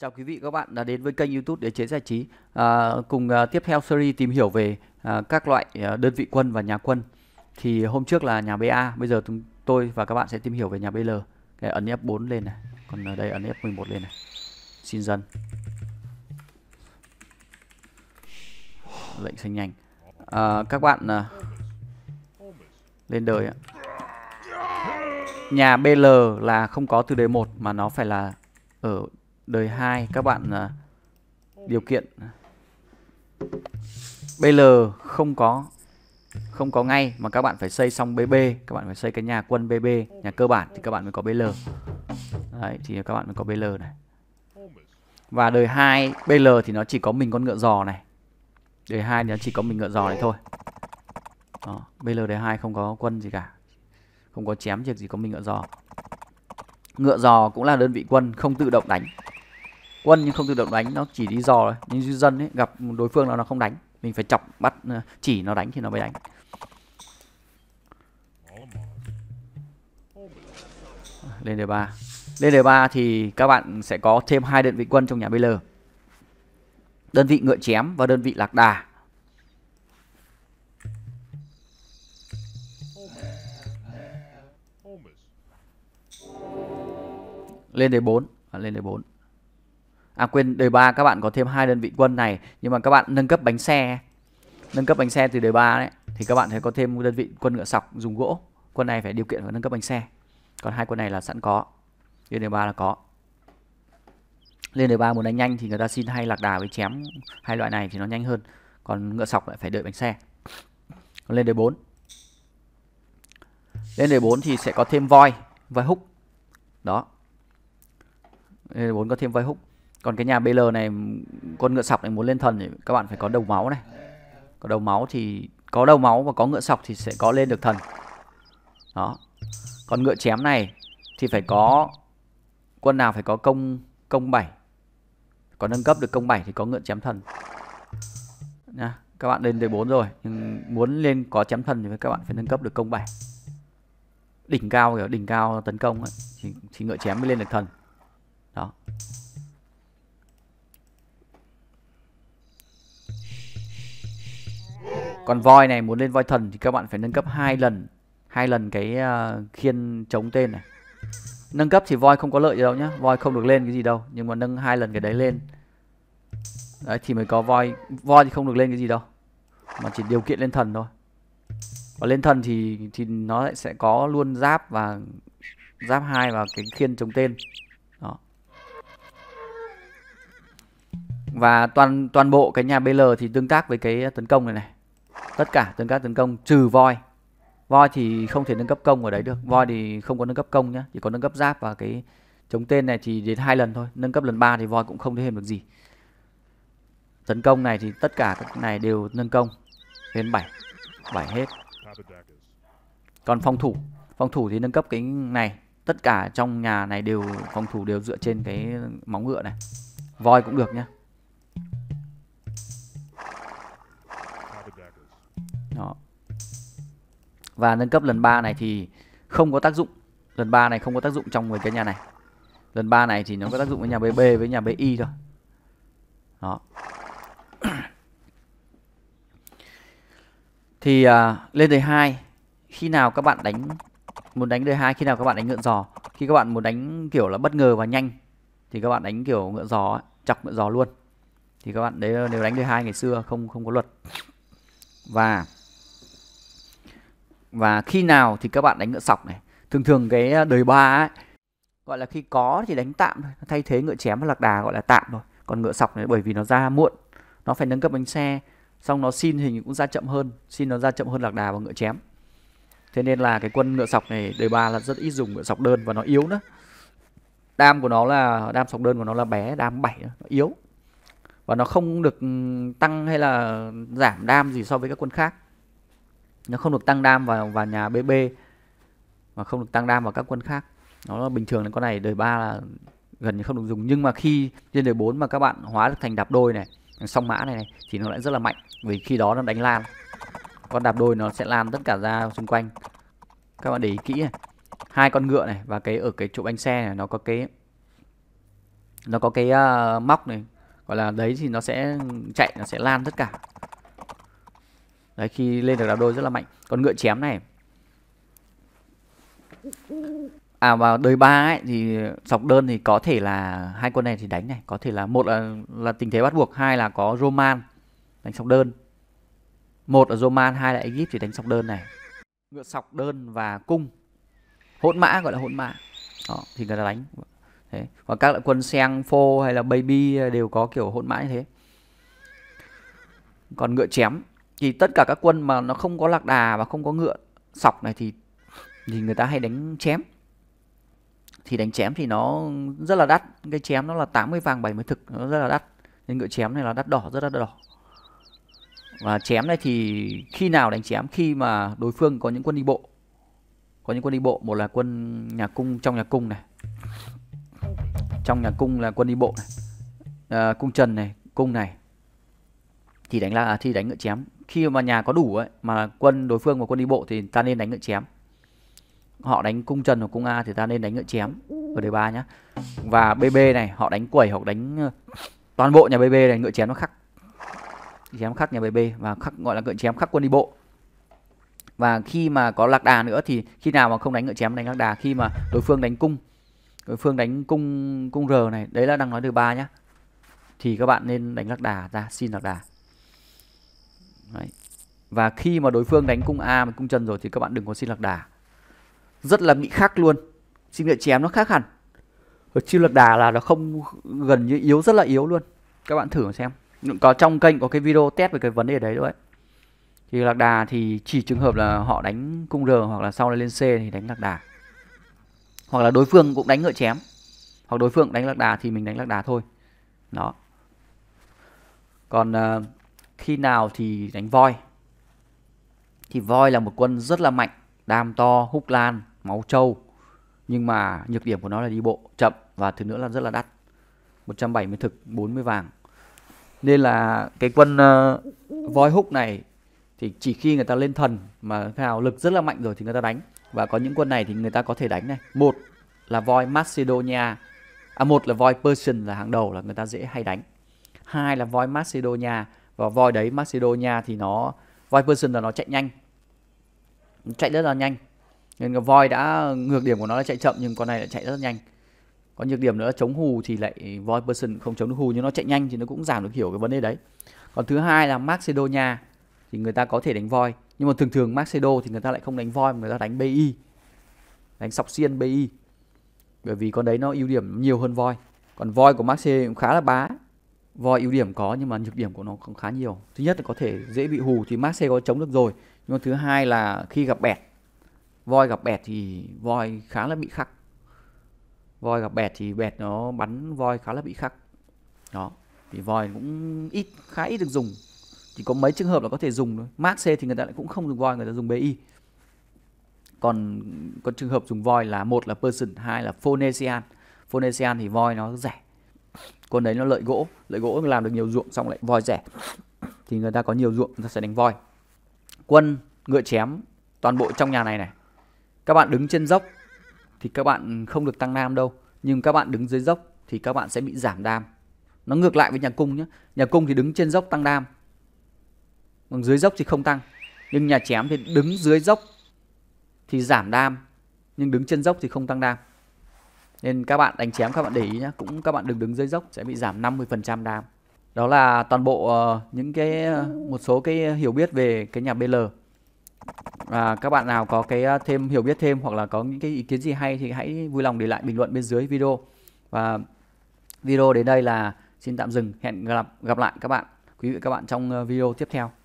Chào quý vị các bạn đã đến với kênh YouTube Đế chế giải trí. À, cùng à, tiếp theo series tìm hiểu về à, các loại à, đơn vị quân và nhà quân. Thì hôm trước là nhà BA, bây giờ chúng tôi và các bạn sẽ tìm hiểu về nhà BL. Cái ấn F4 lên này, còn ở đây ấn F11 lên này. Xin dân. Lệnh xanh nhanh. À, các bạn à, lên đời ạ. Nhà BL là không có từ đề 1 mà nó phải là ở đời 2 các bạn à, điều kiện BL không có không có ngay mà các bạn phải xây xong BB, các bạn phải xây cái nhà quân BB, nhà cơ bản thì các bạn mới có BL. Đấy thì các bạn mới có BL này. Và đời 2 BL thì nó chỉ có mình con ngựa giò này. Đời 2 thì nó chỉ có mình ngựa giò này thôi. Đó, BL đời 2 không có quân gì cả. Không có chém việc gì có mình ngựa giò. Ngựa giò cũng là đơn vị quân không tự động đánh quân nhưng không tự động đánh nó chỉ đi dò thôi nhưng dân ấy, gặp đối phương là nó không đánh mình phải chọc bắt ờ, chỉ nó đánh thì nó mới đánh lên đề 3 lên đề 3 thì các bạn sẽ có thêm hai đơn vị quân trong nhà BL đơn vị ngựa chém và đơn vị lạc đà lên đề 4 à, lên đề 4 à quên đời 3 các bạn có thêm hai đơn vị quân này nhưng mà các bạn nâng cấp bánh xe nâng cấp bánh xe từ đời 3 đấy thì các bạn sẽ có thêm đơn vị quân ngựa sọc dùng gỗ quân này phải điều kiện và nâng cấp bánh xe còn hai quân này là sẵn có lên đời 3 là có lên đời 3 muốn đánh nhanh thì người ta xin hay lạc đà với chém hai loại này thì nó nhanh hơn còn ngựa sọc lại phải đợi bánh xe còn lên đời 4 lên đời 4 thì sẽ có thêm voi voi húc đó lên đời 4 có thêm voi húc còn cái nhà BL này con ngựa sọc này muốn lên thần thì các bạn phải có đầu máu này có đầu máu thì có đầu máu và có ngựa sọc thì sẽ có lên được thần đó còn ngựa chém này thì phải có quân nào phải có công công bảy có nâng cấp được công bảy thì có ngựa chém thần nha các bạn lên tới 4 rồi nhưng muốn lên có chém thần thì các bạn phải nâng cấp được công bảy đỉnh cao kiểu đỉnh cao tấn công ấy, thì, thì ngựa chém mới lên được thần đó còn voi này muốn lên voi thần thì các bạn phải nâng cấp hai lần hai lần cái uh, khiên chống tên này nâng cấp thì voi không có lợi gì đâu nhá voi không được lên cái gì đâu nhưng mà nâng hai lần cái đấy lên đấy thì mới có voi voi thì không được lên cái gì đâu mà chỉ điều kiện lên thần thôi và lên thần thì thì nó lại sẽ có luôn giáp và giáp hai và cái khiên chống tên đó và toàn toàn bộ cái nhà bl thì tương tác với cái tấn công này này tất cả từng các tấn công trừ voi voi thì không thể nâng cấp công ở đấy được voi thì không có nâng cấp công nhá chỉ có nâng cấp giáp và cái chống tên này thì đến hai lần thôi nâng cấp lần 3 thì voi cũng không thêm được gì tấn công này thì tất cả các này đều nâng công lên 7 7 hết còn phòng thủ phòng thủ thì nâng cấp cái này tất cả trong nhà này đều phòng thủ đều dựa trên cái móng ngựa này voi cũng được nhá Đó. Và nâng cấp lần 3 này thì không có tác dụng. Lần 3 này không có tác dụng trong người cái nhà này. Lần 3 này thì nó có tác dụng với nhà BB với nhà BI thôi. Đó. Thì à, lên đời 2 khi nào các bạn đánh muốn đánh đời 2 khi nào các bạn đánh ngựa giò, khi các bạn muốn đánh kiểu là bất ngờ và nhanh thì các bạn đánh kiểu ngựa giò chọc ngựa giò luôn. Thì các bạn đấy nếu đánh đời hai ngày xưa không không có luật. Và và khi nào thì các bạn đánh ngựa sọc này thường thường cái ờ, đời ba ấy gọi là khi có thì đánh tạm thôi thay thế ngựa chém và lạc đà gọi là tạm thôi còn ngựa sọc này bởi vì nó ra muộn nó phải nâng cấp bánh xe xong nó xin hình cũng ra chậm hơn xin nó ra chậm hơn lạc đà và ngựa chém thế nên là cái quân ngựa sọc này đời ba là rất ít dùng ngựa sọc đơn và nó yếu nữa đam của nó là đam sọc đơn của nó là bé đam 7 nó yếu và nó không được ừ, tăng hay là giảm đam gì so với các quân khác nó không được tăng đam vào vào nhà bb và không được tăng đam vào các quân khác nó là bình thường là con này đời ba là gần như không được dùng nhưng mà khi trên đời 4 mà các bạn hóa được thành đạp đôi này song mã này, này thì nó lại rất là mạnh vì khi đó nó đánh lan con đạp đôi nó sẽ lan tất cả ra xung quanh các bạn để ý kỹ này hai con ngựa này và cái ở cái chỗ bánh xe này nó có cái nó có cái uh, móc này gọi là đấy thì nó sẽ chạy nó sẽ lan tất cả đấy khi lên được đá đôi rất là mạnh còn ngựa chém này à vào đời ba ấy thì sọc đơn thì có thể là hai con này thì đánh này có thể là một là là tình thế bắt buộc hai là có roman đánh sọc đơn một là roman hai là egypt thì đánh sọc đơn này ngựa sọc đơn và cung hỗn mã gọi là hỗn mã đó, thì người ta đánh thế và các loại quân sen phô hay là baby đều có kiểu hỗn mã như thế còn ngựa chém thì tất cả các quân mà nó không có lạc đà và không có ngựa sọc này thì thì người ta hay đánh chém thì đánh chém thì nó rất là đắt cái chém nó là 80 vàng 70 thực nó rất là đắt nên ngựa chém này là đắt đỏ rất là đỏ và chém này thì khi nào đánh chém khi mà đối phương có những quân đi bộ có những quân đi bộ một là quân nhà cung trong nhà cung này trong nhà cung là quân đi bộ này à, cung trần này cung này thì đánh là à, thì đánh ngựa chém khi mà nhà có đủ ấy mà quân đối phương và quân đi bộ thì ta nên đánh ngựa chém họ đánh cung trần hoặc cung a thì ta nên đánh ngựa chém ở đề ba nhá và bb này họ đánh quẩy hoặc đánh ờ, toàn bộ nhà bb này ngựa chém nó khắc chém khắc nhà bb và khắc gọi là ngựa chém khắc quân đi bộ và khi mà có lạc đà nữa thì khi nào mà không đánh ngựa chém đánh lạc đà khi mà đối phương đánh cung đối phương đánh cung cung r này đấy là đang nói từ ba nhá thì các bạn nên đánh lạc đà ra xin lạc đà Đấy. Và khi mà đối phương đánh cung A và cung chân rồi thì các bạn đừng có xin lạc đà. Rất là bị khắc luôn. Xin địa chém nó khác hẳn. Ở chiêu lạc đà là nó không gần như yếu rất là yếu luôn. Các bạn thử xem. Có trong kênh có cái video test về cái vấn đề đấy đấy. Thì lạc đà thì chỉ trường hợp là họ đánh cung R hoặc là sau này lên C thì đánh lạc đà. Hoặc là đối phương cũng đánh ngựa chém. Hoặc đối phương đánh lạc đà thì mình đánh lạc đà thôi. Đó. Còn uh, khi nào thì đánh voi thì voi là một quân rất là mạnh đam to húc lan máu trâu nhưng mà nhược điểm của nó là đi bộ chậm và thứ nữa là rất là đắt 170 thực 40 vàng nên là cái quân uh, voi húc này thì chỉ khi người ta lên thần mà cái nào lực rất là mạnh rồi thì người ta đánh và có những quân này thì người ta có thể đánh này một là voi Macedonia à một là voi Persian là hàng đầu là người ta dễ hay đánh hai là voi Macedonia và voi đấy Macedonia thì nó voi person là nó chạy nhanh nó chạy rất là nhanh nên cái voi đã ngược điểm của nó là chạy chậm nhưng con này lại chạy rất là nhanh có nhược điểm nữa chống hù thì lại voi person không chống được hù nhưng nó chạy nhanh thì nó cũng giảm được hiểu cái vấn đề đấy còn thứ hai là Macedonia thì người ta có thể đánh voi nhưng mà thường thường Macedo thì người ta lại không đánh voi mà người ta đánh bi đánh sọc xiên bi bởi vì con đấy nó ưu điểm nhiều hơn voi còn voi của Maxe cũng khá là bá voi ưu điểm có nhưng mà nhược điểm của nó cũng khá nhiều thứ nhất là có thể dễ bị hù thì Marseille có chống được rồi nhưng mà thứ hai là khi gặp bẹt voi gặp bẹt thì voi khá là bị khắc voi gặp bẹt thì bẹt nó bắn voi khá là bị khắc đó thì voi cũng ít khá ít được dùng chỉ có mấy trường hợp là có thể dùng thôi Marseille thì người ta lại cũng không dùng voi người ta dùng bi còn còn trường hợp dùng voi là một là person hai là phonesian phonesian thì voi nó rẻ còn đấy nó lợi gỗ lợi gỗ làm được nhiều ruộng xong lại voi rẻ thì người ta có nhiều ruộng người ta sẽ đánh voi quân ngựa chém toàn bộ trong nhà này này các bạn đứng trên dốc thì các bạn không được tăng nam đâu nhưng các bạn đứng dưới dốc thì các bạn sẽ bị giảm đam nó ngược lại với nhà cung nhé nhà cung thì đứng trên dốc tăng đam còn dưới dốc thì không tăng nhưng nhà chém thì đứng dưới dốc thì giảm đam nhưng đứng trên dốc thì không tăng đam nên các bạn đánh chém các bạn để ý nhé cũng các bạn đừng đứng dưới dốc sẽ bị giảm 50% đam đó là toàn bộ ờ, những cái ờ, một số cái hiểu biết về cái nhà BL và các bạn nào có cái ờ, thêm hiểu biết thêm hoặc là có những cái ý kiến gì hay thì hãy vui lòng để lại bình luận bên dưới video và video đến đây là xin tạm dừng hẹn gặp gặp lại các bạn quý vị các bạn trong video tiếp theo